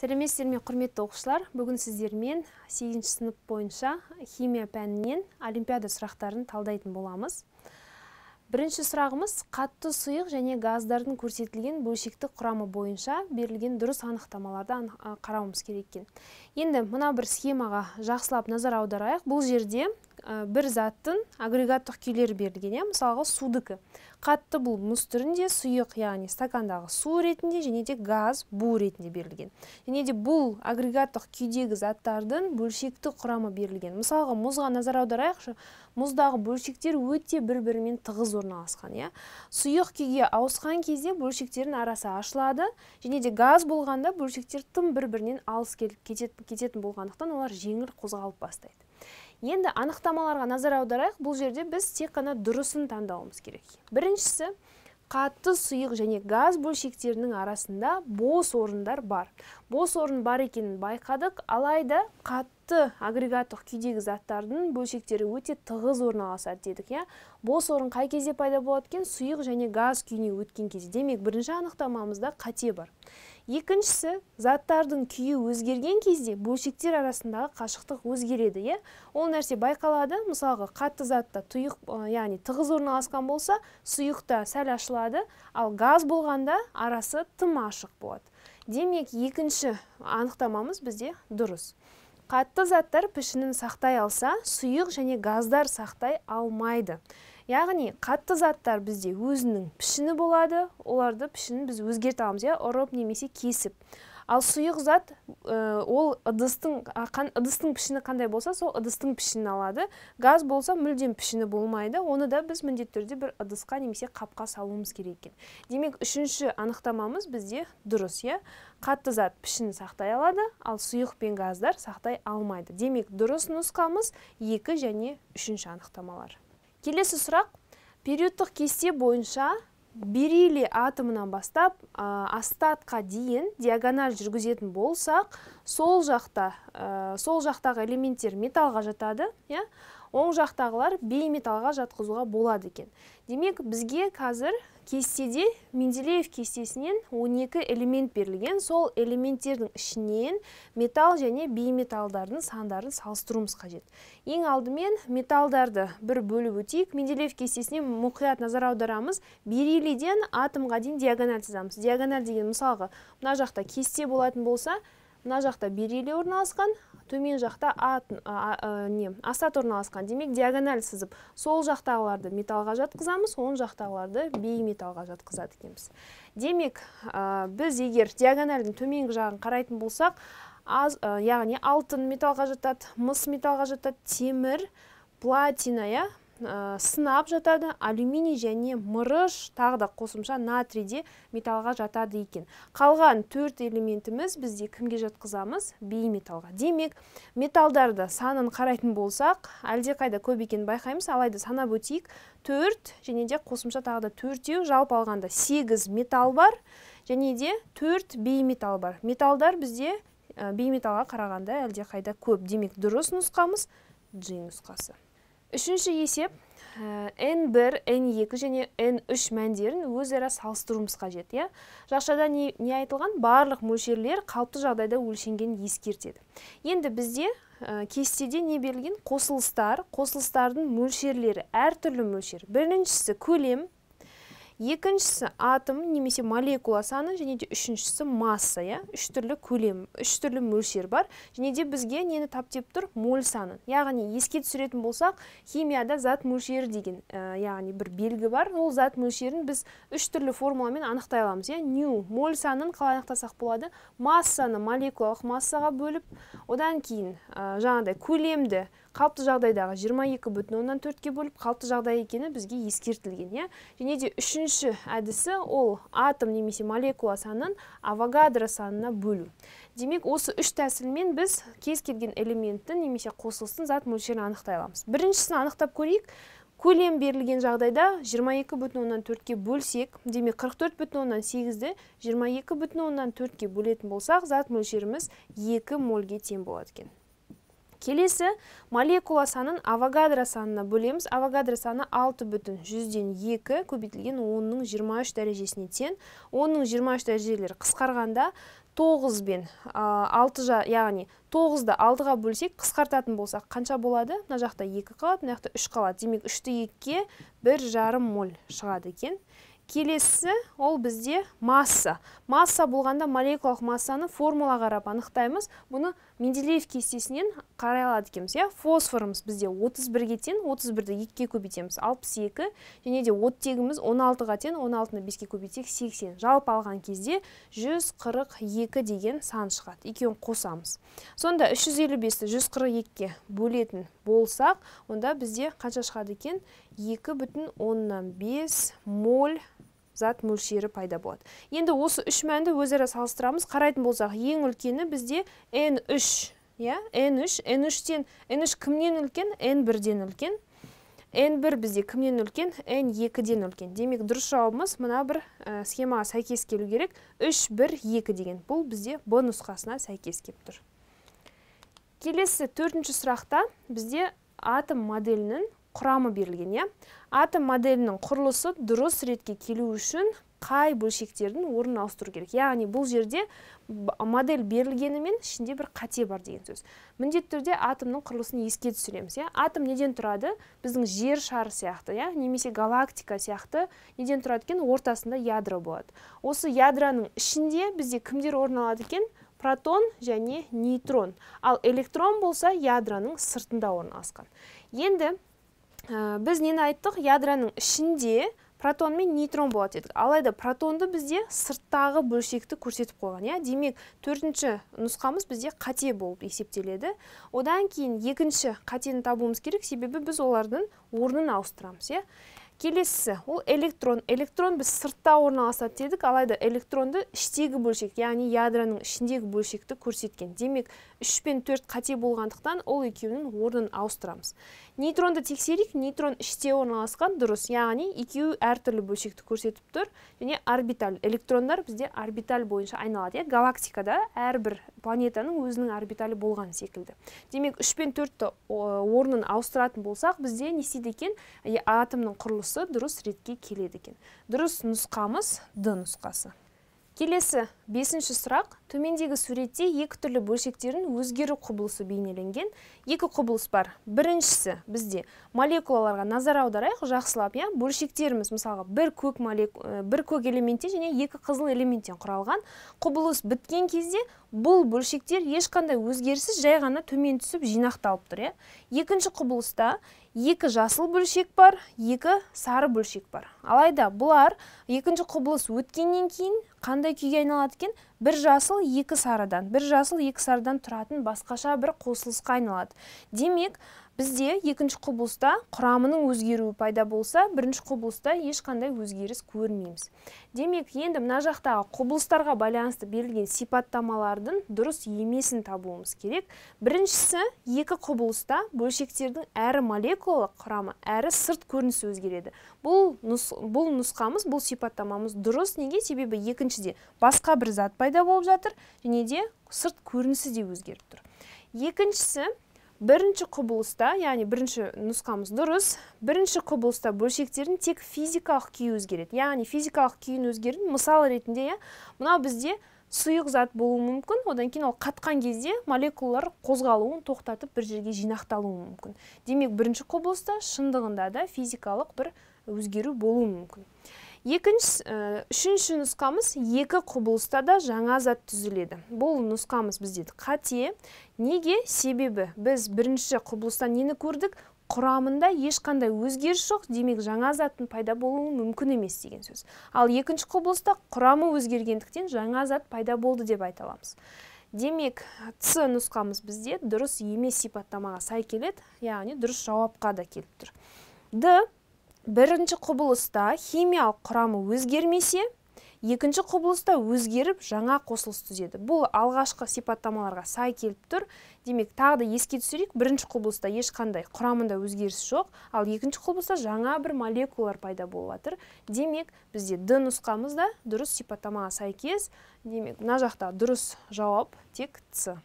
сәлеметсіздер ме құрметті оқушылар бүгін сіздермен 8 сынып бойынша химия пәнінен олимпиада сұрақтарын талдайтын боламыз бірінші сұрағымыз қатты сұйық және газдардың көрсетілген бөлшектік құрамы бойынша берілген дұрыс анықтамаларды қарауымыз керек екен енді мына бір схемаға жақсылап назар аударайық бұл жерде бір заттың агрегаттық күйлері берілген иә мысалға судікі қатты бұл мұз түрінде сұйық яғни стакандағы су ретінде және де газ бу ретінде берілген және де бұл агрегаттық күйдегі заттардың бөлшекті құрамы берілген мысалға мұзға назар аударайықшы мұздағы бөлшектер өте бір бірімен тығыз орналасқан иә сұйық күйге ауысқан кезде бөлшектердің арасы ашылады және де газ болғанда бөлшектер тым бір бірінен алыс келіп кететін болғандықтан олар жеңіл қозғалып бастайды енді анықтамаларға назар аударайық бұл жерде біз тек қана дұрысын таңдауымыз керек біріншісі қатты сұйық және газ бөлшектерінің арасында бос орындар бар бос орын бар екенін байқадық алайда қатты агрегаттық күйдегі заттардың бөлшектері өте тығыз орналасады дедік иә бос орын қай кезде пайда болады екен сұйық және газ күйіне өткен кезде демек бірінші анықтамамызда қате бар екіншісі заттардың күйі өзгерген кезде бөлшектер арасындағы қашықтық өзгереді иә ол нәрсе байқалады мысалға қатты затта тұйық яғни тығыз орналасқан болса сұйықта сәл ашылады ал газ болғанда арасы тым ашық болады демек екінші анықтамамыз бізде дұрыс қатты заттар пішінін сақтай алса сұйық және газдар сақтай алмайды яғни қатты заттар бізде өзінің пішіні болады оларды пішінін біз өзгерте аламыз иә ұрып немесе кесіп ал сұйық зат э, ол ыдыстың ыдыстың пішіні қандай болса сол ыдыстың пішінін алады газ болса мүлдем пішіні болмайды оны да біз міндетті түрде бір ыдысқа немесе қапқа салуымыз керек екен демек үшінші анықтамамыз бізде дұрыс иә қатты зат пішінін сақтай алады ал сұйық пен газдар сақтай алмайды демек дұрыс нұсқамыз екі және үшінші анықтамалар келесі сұрақ периодтық кесте бойынша берилий атомынан бастап астатқа дейін диагональ жүргізетін болсақ сол жақта сол жақтағы элементтер металға жатады иә оң жақтағылар бейметалға жатқызуға болады екен демек бізге қазір кестеде менделеев кестесінен 12 элемент берілген сол элементтердің ішінен металл және бейметалдардың сандарын салыстыруымыз қажет ең алдымен металдарды бір бөліп өтейік менделеев кестесіне мұқият назар аударамыз Берилиден атомға дейін диагональ сызамыз диагональ деген мысалға мына жақта кесте болатын болса мына жақта берили орналасқан төмен жақта а, а, а, не асат орналасқан демек диагональ сызып сол жақтағыларды металға жатқызамыз оң жақтағыларды бейметалға жатқызады екенбіз демек біз егер диагональдың төменгі жағын қарайтын болсақ аз, яғни алтын металға жатады мыс металлға жатады темір платина иә Э, сынап жатады алюминий және мырыш тағы да қосымша натрий де металға жатады екен қалған төрт элементіміз бізде кімге жатқызамыз бейметалға демек металдарды санын қарайтын болсақ әлде қайда көп екенін байқаймыз алайда санап өтейік төрт және де қосымша тағы да төртеу жалпы алғанда сегіз металл бар және де төрт бейметалл бар металдар бізде э, бейметалға қарағанда әлде қайда көп демек дұрыс нұсқамыз джи нұсқасы үшінші есеп n1 n2 және n3 мәндерін өзара салыстыруымыз қажет иә жақшада не, айтылған барлық мөлшерлер қалыпты жағдайда өлшенген ескертеді енді бізде кестеде не берілген қосылыстар қосылыстардың мөлшерлері әртүрлі мөлшер біріншісі көлем екіншісі атом немесе молекула саны және де үшіншісі масса иә үш түрлі көлем үш түрлі мөлшер бар және де бізге нені тап деп тұр моль санын яғни еске түсіретін болсақ химияда зат мөлшері деген ә, яғни бір белгі бар ол зат мөлшерін біз үш түрлі формуламен анықтай аламыз иә ню моль санын қалай анықтасақ болады массаны молекулалық массаға бөліп одан кейін ә, жаңағыдай көлемді қалыпты жағдайдағы 22 бүтін оннан төртке бөліп қалыпты жағдай екені бізге ескертілген иә және де үшінші әдісі ол атом немесе молекула санын авогадро санына бөлу демек осы үш тәсілмен біз кез келген элементті немесе қосылыстың зат мөлшерін анықтай аламыз біріншісін анықтап көрейік көлем берілген жағдайда 22 бүтін оннан төртке бөлсек демек 44 бүтін оннан сегізді екі бүтін оннан төртке бөлетін болсақ зат мөлшеріміз екі мольге тең болады екен келесі молекула санын авогадро санына бөлеміз авогадро саны алты бүтін жүзден екі көбейтілген онның жиырма үш дәрежесіне тең онның жиырма үш дәрежелері қысқарғанда тоғыз бен алты яғни тоғызды алтыға бөлсек қысқартатын болсақ қанша болады мына жақта екі қалады мына жақта үш қалады демек үшті екіге бір жарым моль шығады екен келесі ол бізде масса масса болғанда молекулалық массаны формулаға қарап анықтаймыз бұны менделеев кестесінен қарай алады екенбіз иә фосфорымыз бізде 31-ге тең 31-ді 2-ге көбейтеміз 62 және де оттегіміз 16-ға тең 16-ны 5 көбейтсек 80 жалпы алған кезде 142 деген сан шығады екеуін қосамыз сонда 355-ті 142-ге бөлетін болсақ онда бізде қанша шығады екен екі бүтін оннан бес моль зат мөлшері пайда болады енді осы үш мәнді өзара салыстырамыз қарайтын болсақ ең үлкені бізде n 3 иә n 3 n 3 тен n 3 кімнен үлкен n 1-ден үлкен n 1 бізде кімнен үлкен n 2-ден үлкен демек дұрыс жауабымыз мына бір ә, схемаға сәйкес келу керек 3 1 2 деген бұл бізде б нұсқасына сәйкес келіп тұр келесі төртінші сұрақта бізде атом моделінің құрамы берілген иә атом моделінің құрылысы дұрыс ретке келу үшін қай бөлшектердің орнын ауыстыру керек яғни бұл жерде модель берілгенімен ішінде бір қате бар деген сөз міндетті түрде атомның құрылысын еске түсіреміз иә атом неден тұрады біздің жер шары сияқты иә немесе галактика сияқты неден тұрады екен ортасында ядро болады осы ядроның ішінде бізде кімдер орын алады екен протон және нейтрон ал электрон болса ядроның сыртында орналасқан енді Э, біз нені айттық ядроның ішінде протон мен нейтрон болады дедік алайда протонды бізде сырттағы бөлшекті көрсетіп қойған иә демек төртінші нұсқамыз бізде қате болып есептеледі одан кейін екінші қатені табуымыз керек себебі біз олардың орнын ауыстырамыз иә келесі ол электрон электрон біз сыртта орналасады дедік алайда электронды іштегі бөлшек яғни ядроның ішіндегі бөлшекті көрсеткен демек 3 пен 4 қате болғандықтан ол екеуінің орнын ауыстырамыз нейтронды тексерейік нейтрон іште орналасқан дұрыс яғни екеуі әртүрлі бөлшекті көрсетіп тұр және орбиталь электрондар бізде орбиталь бойынша айналады иә галактикада әрбір планетаның өзінің орбиталі болған секілді демек үш пен төртті орнын ауыстыратын болсақ бізде не істейді екен атомның құрылысы дұрыс ретке келеді екен дұрыс нұсқамыз д нұсқасы келесі бесінші сұрақ төмендегі суретте екі түрлі бөлшектердің өзгеру құбылысы бейнеленген екі құбылыс бар біріншісі бізде молекулаларға назар аударайық жақсылап иә бөлшектеріміз мысалға бір көк молек... Э, бір көк элементтен және екі қызыл элементтен құралған құбылыс біткен кезде бұл бөлшектер ешқандай өзгеріссіз жай ғана төмен түсіп жинақталып тұр иә екінші құбылыста екі жасыл бөлшек бар екі сары бөлшек бар алайда бұлар екінші құбылыс өткеннен кейін қандай күйге айналады екен бір жасыл екі сарыдан бір жасыл екі сарыдан тұратын басқаша бір қосылысқа айналады демек бізде екінші құбылыста құрамының өзгеруі пайда болса бірінші құбылыста ешқандай өзгеріс көрмейміз демек енді мына жақтағы құбылыстарға байланысты берілген сипаттамалардың дұрыс емесін табуымыз керек біріншісі екі құбылыста бөлшектердің әрі молекулалық құрамы әрі сырт көрінісі өзгереді бұл, нұс, бұл нұсқамыз бұл сипаттамамыз дұрыс неге себебі екіншіде басқа бір зат пайда болып жатыр және де сырт көрінісі де өзгеріп тұр екіншісі бірінші құбылыста яғни бірінші нұсқамыз дұрыс бірінші құбылыста бөлшектердің тек физикалық күйі өзгереді яғни физикалық күйін өзгерін мысал ретінде иә мынау бізде сұйық зат болуы мүмкін одан кейін ол қатқан кезде молекулалар қозғалуын тоқтатып бір жерге жинақталуы мүмкін демек бірінші құбылыста шындығында да физикалық бір өзгеру болуы мүмкін екінші э, үшінші нұсқамыз екі құбылыста да жаңа зат түзіледі бұл нұсқамыз бізде қате неге себебі біз бірінші құбылыста нені көрдік құрамында ешқандай өзгеріс жоқ демек жаңа заттың пайда болуы мүмкін емес деген сөз ал екінші құбылыста құрамы өзгергендіктен жаңа зат пайда болды деп айта аламыз демек ц нұсқамыз бізде дұрыс емес сипаттамаға сай келеді яғни дұрыс жауапқа да келіп тұр д бірінші құбылыста химиялық құрамы өзгермесе екінші құбылыста өзгеріп жаңа қосылыс түзеді бұл алғашқы сипаттамаларға сай келіп тұр демек тағы да еске түсірейік бірінші құбылыста ешқандай құрамында өзгеріс жоқ ал екінші құбылыста жаңа бір молекулалар пайда болып жатыр демек бізде д нұсқамыз да дұрыс сипаттамаға сәйкес демек мына жақта дұрыс жауап тек ц